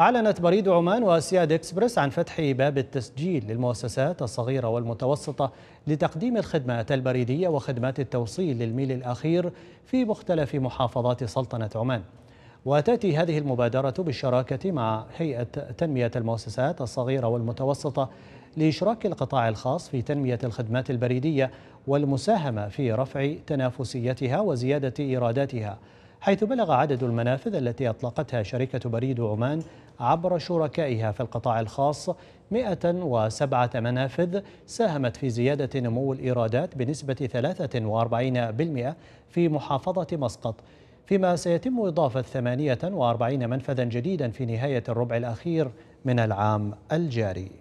أعلنت بريد عمان وأسياد إكسبرس عن فتح باب التسجيل للمؤسسات الصغيرة والمتوسطة لتقديم الخدمات البريدية وخدمات التوصيل للميل الأخير في مختلف محافظات سلطنة عمان وتأتي هذه المبادرة بالشراكة مع هيئة تنمية المؤسسات الصغيرة والمتوسطة لإشراك القطاع الخاص في تنمية الخدمات البريدية والمساهمة في رفع تنافسيتها وزيادة إيراداتها حيث بلغ عدد المنافذ التي أطلقتها شركة بريد عمان عبر شركائها في القطاع الخاص 107 منافذ ساهمت في زيادة نمو الإيرادات بنسبة 43% في محافظة مسقط فيما سيتم إضافة 48 منفذا جديدا في نهاية الربع الأخير من العام الجاري